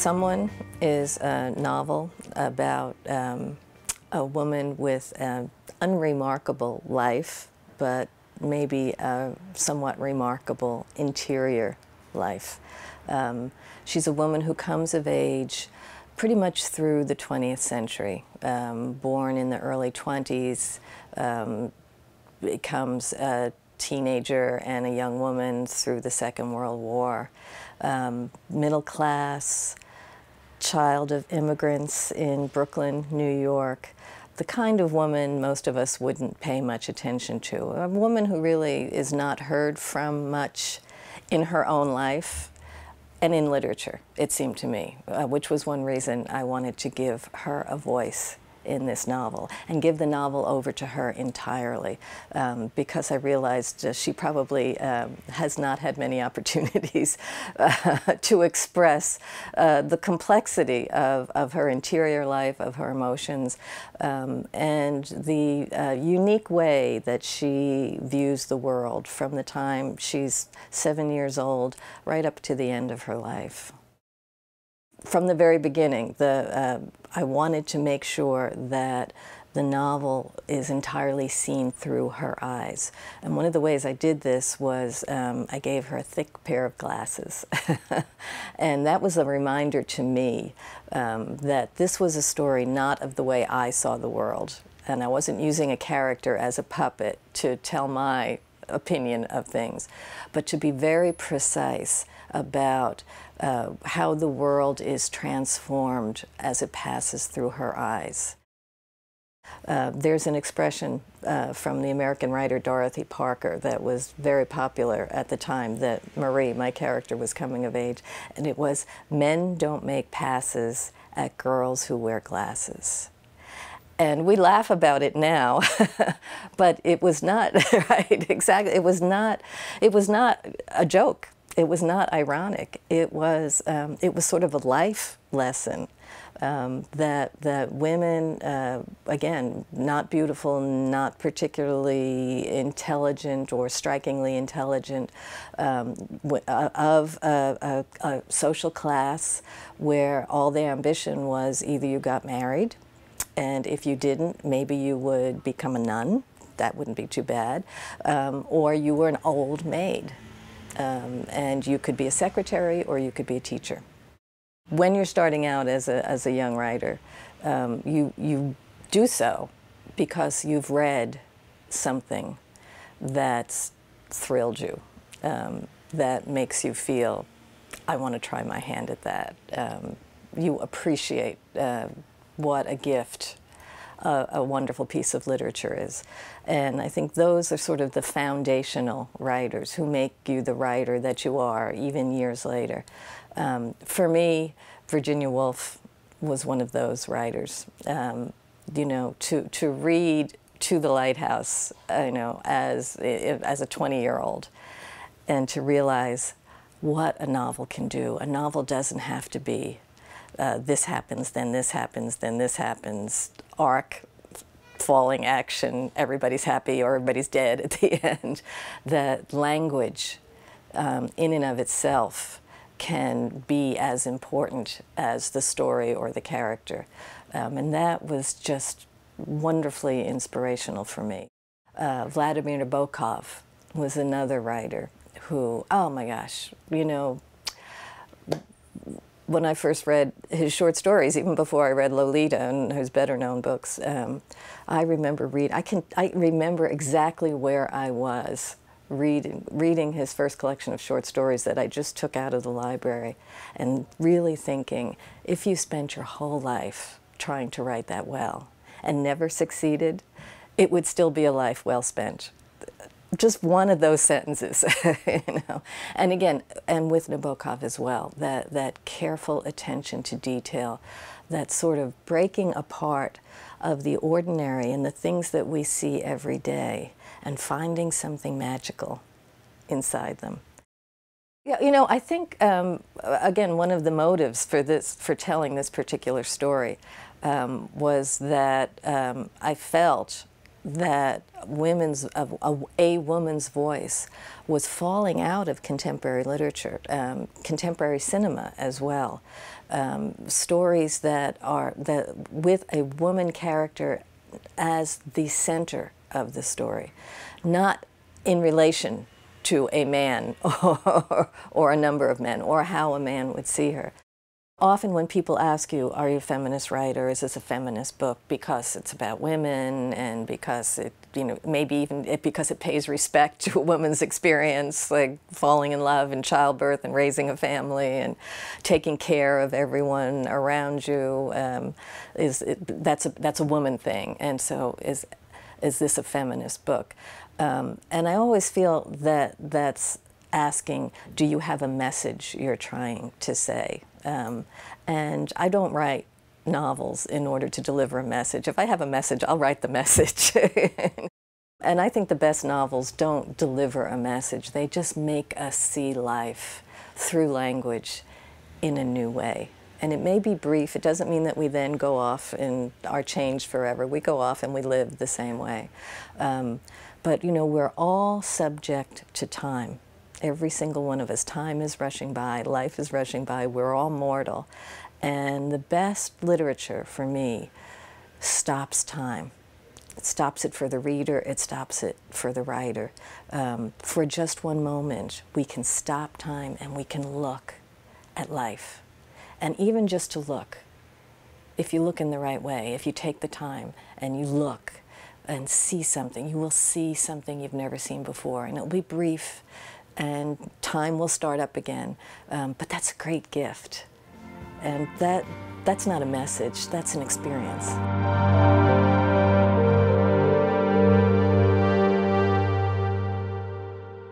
Someone is a novel about um, a woman with an unremarkable life, but maybe a somewhat remarkable interior life. Um, she's a woman who comes of age pretty much through the 20th century, um, born in the early 20s, um, becomes a teenager and a young woman through the Second World War, um, middle class, child of immigrants in Brooklyn, New York, the kind of woman most of us wouldn't pay much attention to. A woman who really is not heard from much in her own life and in literature, it seemed to me, uh, which was one reason I wanted to give her a voice in this novel and give the novel over to her entirely um, because I realized uh, she probably um, has not had many opportunities uh, to express uh, the complexity of, of her interior life, of her emotions, um, and the uh, unique way that she views the world from the time she's seven years old right up to the end of her life from the very beginning, the, uh, I wanted to make sure that the novel is entirely seen through her eyes. And one of the ways I did this was um, I gave her a thick pair of glasses. and that was a reminder to me um, that this was a story not of the way I saw the world. And I wasn't using a character as a puppet to tell my opinion of things, but to be very precise about uh, how the world is transformed as it passes through her eyes. Uh, there's an expression uh, from the American writer Dorothy Parker that was very popular at the time that Marie, my character, was coming of age, and it was men don't make passes at girls who wear glasses and we laugh about it now but it was not right exactly it was not it was not a joke it was not ironic it was um, it was sort of a life lesson um, that that women uh, again not beautiful not particularly intelligent or strikingly intelligent um, uh, of a, a, a social class where all their ambition was either you got married and if you didn't, maybe you would become a nun. That wouldn't be too bad. Um, or you were an old maid. Um, and you could be a secretary or you could be a teacher. When you're starting out as a, as a young writer, um, you, you do so because you've read something that's thrilled you, um, that makes you feel, I want to try my hand at that. Um, you appreciate uh, what a gift a wonderful piece of literature is. And I think those are sort of the foundational writers who make you the writer that you are, even years later. Um, for me, Virginia Woolf was one of those writers. Um, you know, to, to read To the Lighthouse, you know, as, as a 20-year-old, and to realize what a novel can do. A novel doesn't have to be uh, this happens, then this happens, then this happens, arc, falling action, everybody's happy or everybody's dead at the end. The language um, in and of itself can be as important as the story or the character. Um, and that was just wonderfully inspirational for me. Uh, Vladimir Nabokov was another writer who, oh my gosh, you know, when I first read his short stories, even before I read Lolita and his better known books, um, I remember read. I can I remember exactly where I was reading reading his first collection of short stories that I just took out of the library, and really thinking, if you spent your whole life trying to write that well and never succeeded, it would still be a life well spent just one of those sentences, you know. And again, and with Nabokov as well, that, that careful attention to detail, that sort of breaking apart of the ordinary and the things that we see every day and finding something magical inside them. Yeah, you know, I think, um, again, one of the motives for this, for telling this particular story um, was that um, I felt that women's a, a, woman's voice was falling out of contemporary literature, um, contemporary cinema as well. Um, stories that are that with a woman character as the center of the story, not in relation to a man or, or a number of men or how a man would see her. Often when people ask you, are you a feminist writer, is this a feminist book because it's about women and because it, you know, maybe even it, because it pays respect to a woman's experience, like falling in love and childbirth and raising a family and taking care of everyone around you, um, is it, that's, a, that's a woman thing. And so is, is this a feminist book? Um, and I always feel that that's asking, do you have a message you're trying to say? Um, and I don't write novels in order to deliver a message. If I have a message, I'll write the message. and I think the best novels don't deliver a message. They just make us see life through language in a new way. And it may be brief. It doesn't mean that we then go off and are changed forever. We go off and we live the same way. Um, but, you know, we're all subject to time. Every single one of us. Time is rushing by, life is rushing by, we're all mortal. And the best literature for me stops time. It stops it for the reader, it stops it for the writer. Um, for just one moment, we can stop time and we can look at life. And even just to look, if you look in the right way, if you take the time and you look and see something, you will see something you've never seen before. And it'll be brief and time will start up again. Um, but that's a great gift. And that, that's not a message, that's an experience.